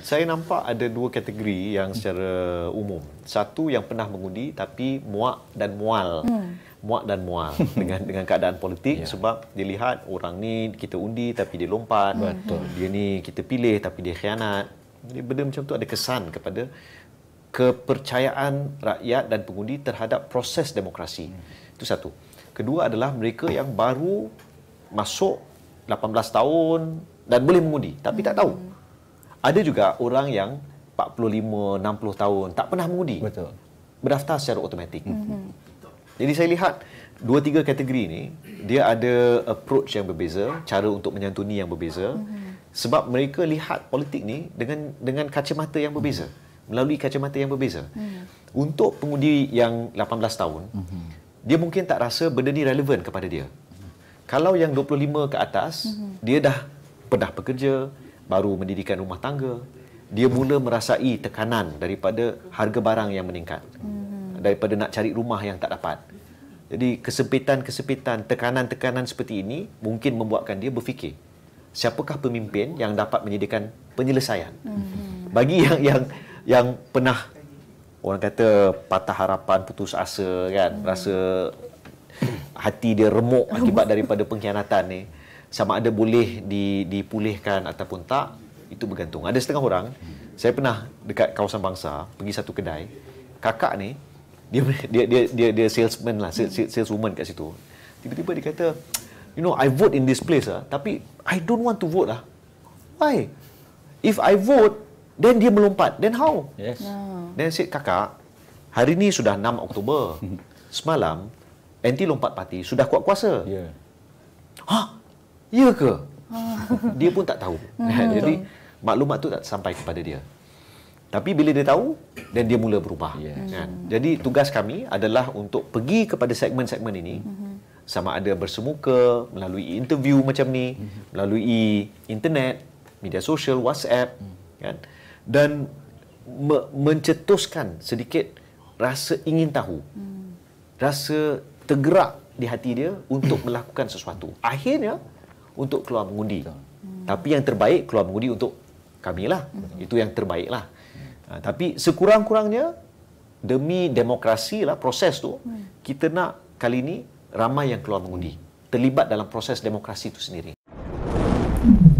saya nampak ada dua kategori yang secara umum. Satu yang pernah mengundi tapi muak dan mual. Hmm. Muak dan mual dengan dengan keadaan politik yeah. sebab dilihat orang ni kita undi tapi dia lompat. Betul. Dia ni kita pilih tapi dia khianat. Jadi benda macam tu ada kesan kepada kepercayaan rakyat dan pengundi terhadap proses demokrasi. Hmm. Itu satu. Kedua adalah mereka yang baru masuk 18 tahun dan boleh mengundi tapi hmm. tak tahu. Hmm. Ada juga orang yang 45, 60 tahun tak pernah mengundi. Betul. Berdaftar secara automatik. Mm-hmm. Jadi saya lihat dua tiga kategori ni dia ada approach yang berbeza, cara untuk menyantuni yang berbeza. Mm-hmm. Sebab mereka lihat politik ni dengan dengan kacamata yang berbeza, mm-hmm. melalui kacamata yang berbeza. Mm-hmm. Untuk pengundi yang 18 tahun, mm-hmm. dia mungkin tak rasa benda ni relevan kepada dia. Hmm. Kalau yang 25 ke atas, mm-hmm. dia dah pernah bekerja, baru mendirikan rumah tangga, dia mula merasai tekanan daripada harga barang yang meningkat. Hmm. Daripada nak cari rumah yang tak dapat. Jadi kesempitan-kesempitan, tekanan-tekanan seperti ini mungkin membuatkan dia berfikir, siapakah pemimpin yang dapat menyediakan penyelesaian? Hmm. Bagi yang yang yang pernah orang kata patah harapan, putus asa kan, hmm. rasa hati dia remuk akibat daripada pengkhianatan ni sama ada boleh dipulihkan ataupun tak itu bergantung. Ada setengah orang, saya pernah dekat kawasan bangsa pergi satu kedai. Kakak ni dia dia dia dia, dia salesman lah, saleswoman kat situ. Tiba-tiba dia kata, "You know, I vote in this place ah, tapi I don't want to vote lah." Why? If I vote, then dia melompat. Then how? Yes. Ah. Then said kakak, hari ni sudah 6 Oktober. Semalam anti lompat parti sudah kuat kuasa. Yeah. Ha? ya ke? Oh. dia pun tak tahu. hmm eh, Jadi maklumat tu tak sampai kepada dia. Tapi bila dia tahu dan dia mula berubah. Yes. Kan? Jadi tugas kami adalah untuk pergi kepada segmen-segmen ini hmm sama ada bersemuka, melalui interview macam ni, hmm. melalui internet, media sosial, WhatsApp mm. kan? Dan me- mencetuskan sedikit rasa ingin tahu. Mm. Rasa tergerak di hati dia untuk melakukan sesuatu. Akhirnya untuk keluar mengundi. Hmm. Tapi yang terbaik keluar mengundi untuk kami lah. Hmm. Itu yang terbaik lah. Hmm. Ha, tapi sekurang-kurangnya demi demokrasi lah proses tu hmm. kita nak kali ini ramai yang keluar mengundi terlibat dalam proses demokrasi itu sendiri. Hmm.